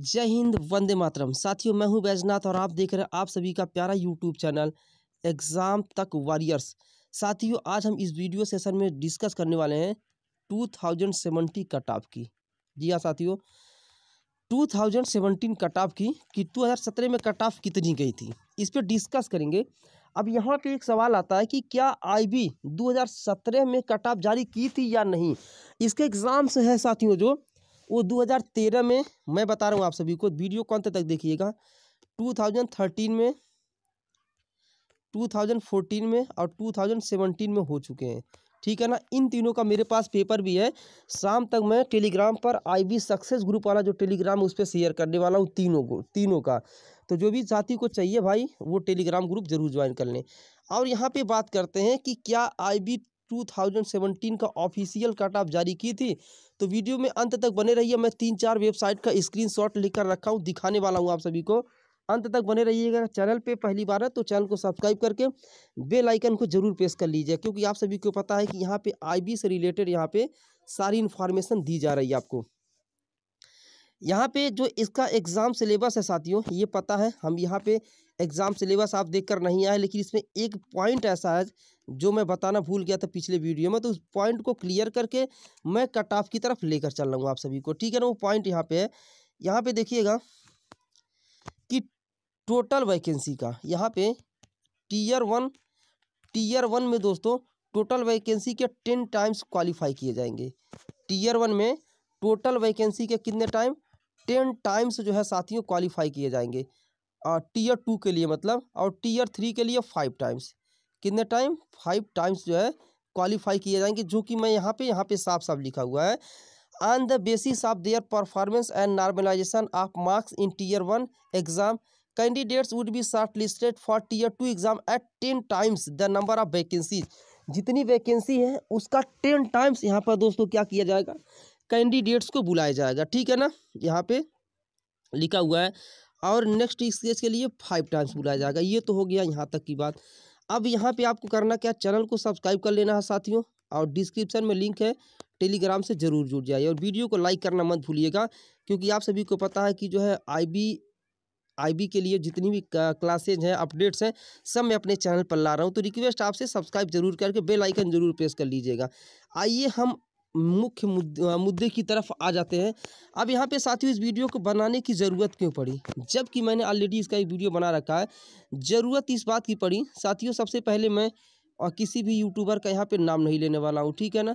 जय हिंद वंदे मातरम साथियों मैं हूं बैजनाथ और आप देख रहे हैं आप सभी का प्यारा यूट्यूब चैनल एग्ज़ाम तक वॉरियर्स साथियों आज हम इस वीडियो सेशन में डिस्कस करने वाले हैं two thousand seventeen cut off की जी हाँ साथियों two thousand seventeen cut off की कि टू हज़ार सत्रह में कट ऑफ कितनी गई थी इस पर डिस्कस करेंगे अब यहाँ पे एक सवाल आता है कि क्या हजार सत्रह में कट ऑफ जारी की थी या नहीं इसके एग्जाम्स हैं है साथियों जो वो 2013 में मैं बता रहा हूँ आप सभी को वीडियो कौन तक देखिएगा 2013 में 2014 में और 2017 में हो चुके हैं ठीक है ना इन तीनों का मेरे पास पेपर भी है शाम तक मैं टेलीग्राम पर आईबी सक्सेस ग्रुप वाला जो टेलीग्राम उस पर शेयर करने वाला हूँ तीनों को तीनों का तो जो भी साथी को चाहिए भाई वो टेलीग्राम ग्रुप जरूर ज्वाइन कर लें और यहाँ पे बात करते हैं कि क्या आईबी 2017 का ऑफिशियल कट ऑफ जारी की थी तो वीडियो में अंत तक बने रहिए मैं तीन चार वेबसाइट का स्क्रीन लिख कर रखा हूँ दिखाने वाला हूँ आप सभी को अंत तक बने रहिएगा चैनल पे पहली बार है तो चैनल को सब्सक्राइब करके बेल आइकन को जरूर प्रेस कर लीजिए क्योंकि आप सभी को पता है कि यहाँ पे आईबी से रिलेटेड यहाँ पे सारी इन्फॉर्मेशन दी जा रही है आपको यहाँ पे जो इसका एग्ज़ाम सिलेबस है साथियों ये पता है हम यहाँ पे एग्ज़ाम सिलेबस आप देखकर नहीं आए लेकिन इसमें एक पॉइंट ऐसा है जो मैं बताना भूल गया था पिछले वीडियो में तो उस पॉइंट को क्लियर करके मैं कट ऑफ की तरफ लेकर चल रहा हूँ आप सभी को ठीक है ना वो पॉइंट यहाँ पे है यहाँ पे देखिएगा कि टोटल वैकेंसी का यहाँ पर टीयर वन टीयर वन में दोस्तों टोटल वैकेंसी के टेन टाइम्स क्वालिफाई किए जाएंगे टीयर वन में टोटल वैकेंसी के कितने टाइम टेन टाइम्स जो है साथियों क्वालिफाई किए जाएंगे और टीयर टू के लिए मतलब और टीयर थ्री के लिए फाइव टाइम्स कितने टाइम फाइव टाइम्स जो है क्वालिफाई किए जाएंगे जो कि मैं यहाँ पे यहाँ पे साफ साफ लिखा हुआ है on the basis of their performance and normalization of marks in tier one exam candidates would be short listed for tier two exam at ten times the number of vacancies जितनी वैकेंसी है उसका ten times यहाँ पर दोस्तों क्या किया जाएगा candidates को बुलाया जाएगा ठीक है ना यहाँ पे लिखा हुआ है और नेक्स्ट इस के लिए फाइव टाइम्स बुलाया जाएगा ये तो हो गया यहाँ तक की बात अब यहाँ पे आपको करना क्या चैनल को सब्सक्राइब कर लेना है साथियों और डिस्क्रिप्शन में लिंक है टेलीग्राम से ज़रूर जुड़ जाइए और वीडियो को लाइक करना मत भूलिएगा क्योंकि आप सभी को पता है कि जो है आई आईबी के लिए जितनी भी क्लासेज हैं अपडेट्स हैं सब मैं अपने चैनल पर ला रहा हूं तो रिक्वेस्ट आपसे सब्सक्राइब जरूर करके बेल आइकन जरूर प्रेस कर लीजिएगा आइए हम मुख्य मुद्दे मुद्दे की तरफ आ जाते हैं अब यहाँ पे साथियों इस वीडियो को बनाने की ज़रूरत क्यों पड़ी जबकि मैंने ऑलरेडी इसका एक वीडियो बना रखा है ज़रूरत इस बात की पड़ी साथियों सबसे पहले मैं और किसी भी यूट्यूबर का यहाँ पे नाम नहीं लेने वाला हूँ ठीक है ना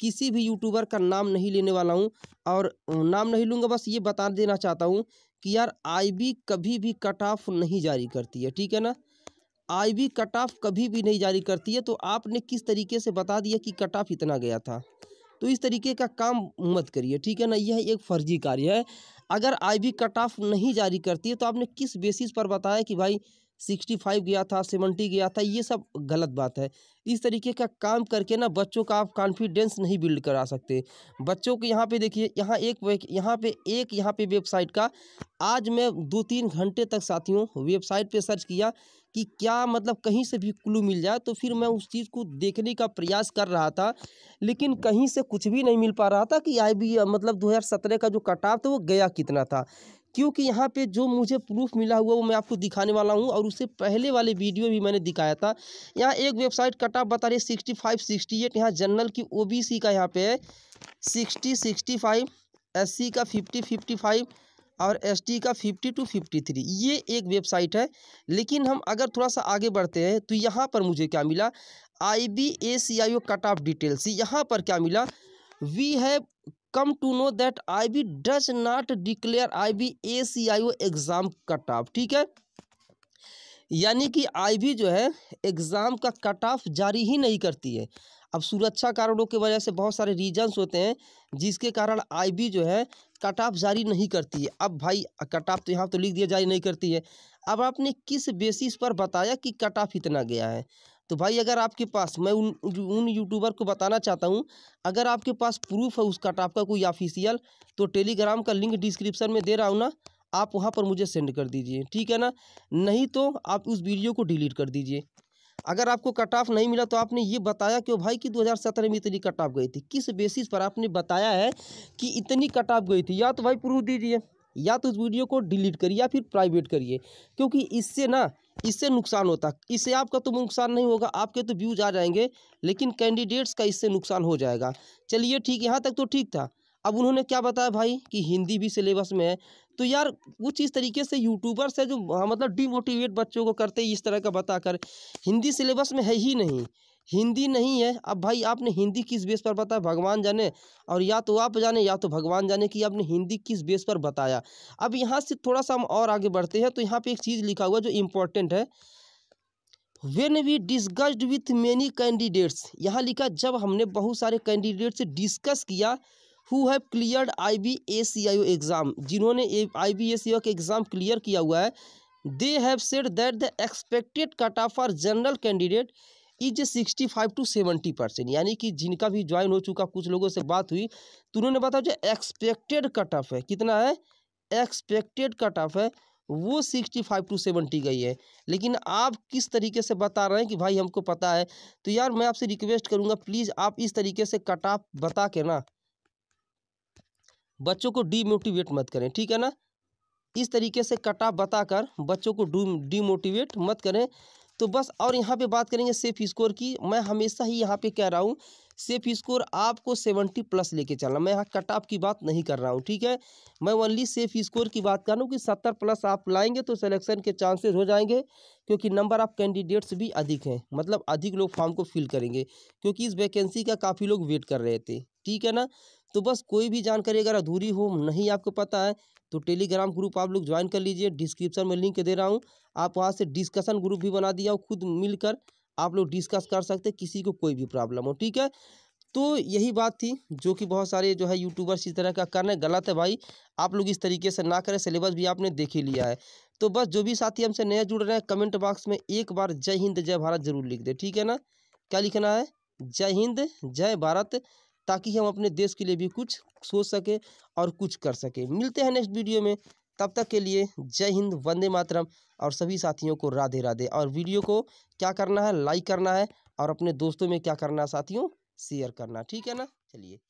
किसी भी यूट्यूबर का नाम नहीं लेने वाला हूँ और नाम नहीं लूँगा बस ये बता देना चाहता हूँ कि यार आई कभी भी कट ऑफ नहीं जारी करती है ठीक है ना आई बी कट ऑफ कभी भी नहीं जारी करती है तो आपने किस तरीके से बता दिया कि कट ऑफ इतना गया था तो इस तरीके का काम मत करिए ठीक है ना यह एक फर्जी कार्य है अगर आई भी कट ऑफ नहीं जारी करती है तो आपने किस बेसिस पर बताया कि भाई सिक्सटी फाइव गया था सेवेंटी गया था ये सब गलत बात है इस तरीके का काम करके ना बच्चों का आप कॉन्फिडेंस नहीं बिल्ड करा सकते बच्चों के यहाँ पे देखिए यहाँ एक यहाँ पे एक यहाँ पे वेबसाइट का आज मैं दो तीन घंटे तक साथियों वेबसाइट पे सर्च किया कि क्या मतलब कहीं से भी क्लू मिल जाए तो फिर मैं उस चीज़ को देखने का प्रयास कर रहा था लेकिन कहीं से कुछ भी नहीं मिल पा रहा था कि आई बी मतलब दो हज़ार सत्रह का जो कटाव था वो गया कितना था क्योंकि यहाँ पे जो मुझे प्रूफ मिला हुआ वो मैं आपको दिखाने वाला हूँ और उससे पहले वाले वीडियो भी मैंने दिखाया था यहाँ एक वेबसाइट कटाप बता रही है सिक्सटी फाइव सिक्सटी एट यहाँ जनरल की ओ बी सी का यहाँ पे है sixty sixty five S C का फिफ्टी फिफ्टी फाइव और एस टी का फिफ्टी टू फिफ्टी थ्री ये एक वेबसाइट है लेकिन हम अगर थोड़ा सा आगे बढ़ते हैं तो यहाँ पर मुझे क्या मिला I B A C I O cut off details यहाँ पर क्या मिला we have come to know that I B does not declare I B A C I O exam cut off ठीक है यानी कि आई बी जो है एग्ज़ाम का कट ऑफ जारी ही नहीं करती है अब सुरक्षा कारणों की वजह से बहुत सारे रीजन्स होते हैं जिसके कारण आईबी जो है कट ऑफ जारी नहीं करती है अब भाई कट ऑफ तो यहाँ तो लिख दिया जारी नहीं करती है अब आपने किस बेसिस पर बताया कि कट ऑफ इतना गया है तो भाई अगर आपके पास मैं उन उन यूट्यूबर को बताना चाहता हूँ अगर आपके पास प्रूफ है उस कट ऑफ का कोई ऑफिशियल तो टेलीग्राम का लिंक डिस्क्रिप्शन में दे रहा हूँ ना आप वहाँ पर मुझे सेंड कर दीजिए ठीक है ना नहीं तो आप उस वीडियो को डिलीट कर दीजिए अगर आपको कट ऑफ नहीं मिला तो आपने ये बताया क्यों भाई कि 2017 में इतनी कट ऑफ गई थी किस बेसिस पर आपने बताया है कि इतनी कट ऑफ गई थी या तो भाई प्रूफ दीजिए या तो उस वीडियो को डिलीट करिए या फिर प्राइवेट करिए क्योंकि इससे ना इससे नुकसान होता इससे आपका तो नुकसान नहीं होगा आपके तो व्यूज आ जाएंगे लेकिन कैंडिडेट्स का इससे नुकसान हो जाएगा चलिए ठीक यहाँ तक तो ठीक था अब उन्होंने क्या बताया भाई कि हिंदी भी सिलेबस में है तो यार कुछ इस तरीके से यूट्यूबर्स है जो हाँ, मतलब डीमोटिवेट बच्चों को करते इस तरह का बताकर हिंदी सिलेबस में है ही नहीं हिंदी नहीं है अब भाई आपने हिंदी किस बेस पर बताया भगवान जाने और या तो आप जाने या तो भगवान जाने कि आपने हिंदी किस बेस पर बताया अब यहाँ से थोड़ा सा हम और आगे बढ़ते हैं तो यहाँ पे एक चीज़ लिखा हुआ जो इम्पोर्टेंट है when we discussed with many candidates यहाँ लिखा जब हमने बहुत सारे कैंडिडेट से डिस्कस किया who have cleared I B A C I O exam जिन्होंने आई बी ए सी आई का एग्ज़ाम क्लियर किया हुआ है they have said that the expected cut off for general candidate is sixty five to seventy percent यानी कि जिनका भी join हो चुका कुछ लोगों से बात हुई तो उन्होंने बताया जो एक्सपेक्टेड कट ऑफ है कितना है एक्सपेक्टेड कट ऑफ है वो सिक्सटी फाइव टू सेवेंटी गई है लेकिन आप किस तरीके से बता रहे हैं कि भाई हमको पता है तो यार मैं आपसे रिक्वेस्ट करूँगा प्लीज़ आप इस तरीके से कट ऑफ बता के ना बच्चों को डीमोटिवेट मत करें ठीक है ना इस तरीके से कटा बताकर बच्चों को डीमोटिवेट मत करें तो बस और यहाँ पे बात करेंगे सेफ स्कोर की मैं हमेशा ही यहाँ पे कह रहा हूँ सेफ स्कोर आपको सेवेंटी प्लस लेके चलना मैं यहाँ कट ऑफ की बात नहीं कर रहा हूँ ठीक है मैं ओनली सेफ स्कोर की बात कर रहा हूँ कि सत्तर प्लस आप लाएंगे तो सिलेक्शन के चांसेस हो जाएंगे क्योंकि नंबर ऑफ़ कैंडिडेट्स भी अधिक हैं मतलब अधिक लोग फॉर्म को फिल करेंगे क्योंकि इस वैकेंसी का काफ़ी लोग वेट कर रहे थे ठीक है ना तो बस कोई भी जानकारी अगर अधूरी हो नहीं आपको पता है तो टेलीग्राम ग्रुप आप लोग ज्वाइन कर लीजिए डिस्क्रिप्शन में लिंक दे रहा हूँ आप वहाँ से डिस्कशन ग्रुप भी बना दिया और खुद मिलकर आप लोग डिस्कस कर सकते किसी को कोई भी प्रॉब्लम हो ठीक है तो यही बात थी जो कि बहुत सारे जो है यूट्यूबर्स इस तरह का करना गलत है भाई आप लोग इस तरीके से ना करें सिलेबस भी आपने देख ही लिया है तो बस जो भी साथी हमसे नया जुड़ रहे हैं कमेंट बॉक्स में एक बार जय हिंद जय भारत जरूर लिख दे ठीक है ना क्या लिखना है जय हिंद जय भारत ताकि हम अपने देश के लिए भी कुछ सोच सकें और कुछ कर सकें मिलते हैं नेक्स्ट वीडियो में तब तक के लिए जय हिंद वंदे मातरम और सभी साथियों को राधे राधे और वीडियो को क्या करना है लाइक करना है और अपने दोस्तों में क्या करना है साथियों शेयर करना ठीक है ना चलिए